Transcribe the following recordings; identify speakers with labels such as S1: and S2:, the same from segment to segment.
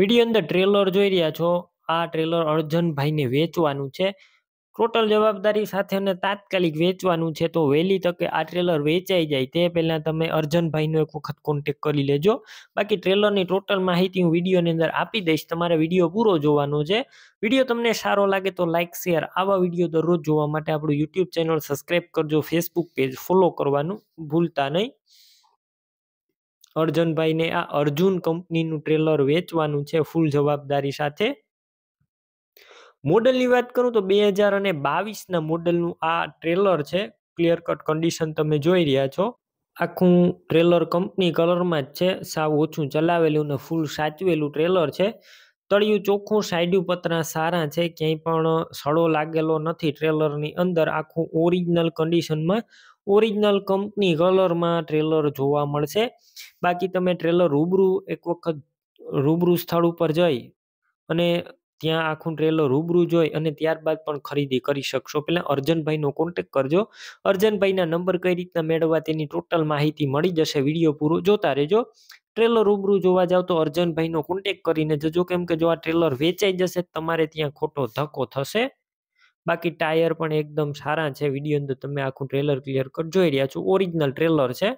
S1: video અંદર trailer જોઈ રહ્યા છો આ ટ્રેલર અર્જનભાઈને વેચવાનું છે ટોટલ જવાબદારી સાથે અને તાત્કાલિક વેચવાનું છે તો વહેલી તકે આ ટ્રેલર વેચાઈ જાય તે પહેલાં તમે અર્જનભાઈનો એક વખત કોન્ટેક કરી લેજો બાકી ટ્રેલરની ટોટલ માહિતી હું વિડીયોની અંદર આપી દઈશ તમારે વિડીયો પૂરો જોવાનો છે વિડીયો તમને સારો લાગે તો લાઇક શેર આવા વિડીયો દરરોજ જોવા માટે આપણું યુટ્યુબ ચેનલ સબસ્ક્રાઈબ કરજો ફેસબુક પેજ ફોલો કરવાનું ભૂલતા નહીં અર્જનભાઈને આ અર્જુન કંપનીનું ટ્રેલર વેચવાનું છે ફૂલ જવાબદારી સાથે મોડલની વાત કરું તો બે હજાર અને બાવીસના મોડલનું આ ટ્રેલર છે ક્લિયર કટ કન્ડિશન તમે જોઈ રહ્યા છો આખું ટ્રેલર કંપની કલરમાં જ છે સાવ ઓછું ચલાવેલું ને ફૂલ સાચવેલું ટ્રેલર છે તળિયું ચોખ્ખું સાઈડ્યુ પતરા સારા છે ક્યાંય પણ સડો લાગેલો નથી ટ્રેલરની અંદર આખું ઓરિજિનલ કન્ડિશનમાં ઓરિજિનલ કંપની કલરમાં ટ્રેલર જોવા મળશે બાકી તમે ટ્રેલર રૂબરૂ એક વખત રૂબરૂ સ્થળ ઉપર જઈ અને ત્યાં આખું ટ્રેલર રૂબરૂ જોઈ અને ત્યારબાદ પણ ખરીદી કરી શકશો પહેલાં અર્જનભાઈનો કોન્ટેક કરજો અર્જનભાઈના નંબર કઈ રીતના મેળવવા તેની ટોટલ માહિતી મળી જશે વિડીયો પૂરો જોતા રહેજો ટ્રેલર રૂબરૂ જોવા જાવ તો અર્જનભાઈનો કોન્ટેક કરીને જજો કેમ કે જો આ ટ્રેલર વેચાઈ જશે તમારે ત્યાં ખોટો ધક્કો થશે બાકી ટાયર પણ એકદમ સારા છે વિડીયો અંદર તમે આખું ટ્રેલર ક્લિયર કટ જોઈ રહ્યા છો ઓરિજિનલ ટ્રેલર છે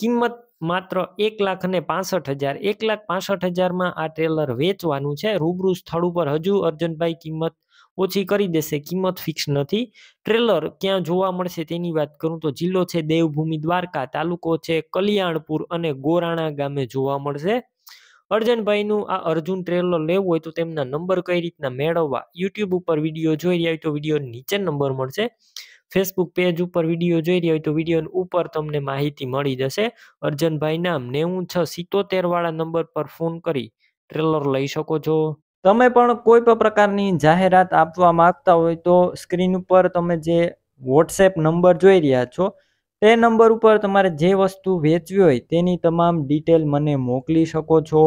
S1: કિંમત માત્ર એક લાખ અને પાસઠ હજાર એક લાખ પાસઠ હજારમાં આ ટ્રેલર વેચવાનું છે રૂબરૂ સ્થળ ઉપર હજુ અર્જુનભાઈ કિંમત ઓછી કરી દેશે કિંમત ફિક્સ નથી ટ્રેલર ક્યાં જોવા મળશે તેની વાત કરું તો જિલ્લો છે દેવભૂમિ દ્વારકા તાલુકો છે કલ્યાણપુર અને ગોરાણા ગામે જોવા મળશે અર્જનભાઈનું આ અર્જુન ટ્રેલર લેવું હોય તો તેમના નંબર કઈ રીતના મેળવવા યુટ્યુબ ઉપર વિડીયો જોઈ રહ્યા હોય તો વિડીયો નીચે નંબર મળશે ફેસબુક પેજ ઉપર વિડીયો જોઈ રહ્યા હોય તો વિડીયો ઉપર તમને માહિતી મળી જશે અર્જનભાઈ નામ નેવું છ સિત્તોતેર વાળા નંબર પર ફોન કરી ટ્રેલર લઈ શકો છો તમે પણ કોઈ પણ પ્રકારની જાહેરાત આપવા માંગતા હોય તો સ્ક્રીન ઉપર તમે જે વોટ્સએપ નંબર જોઈ રહ્યા છો તે નંબર ઉપર તમારે જે વસ્તુ વેચવી હોય તેની તમામ ડિટેલ મને મોકલી શકો છો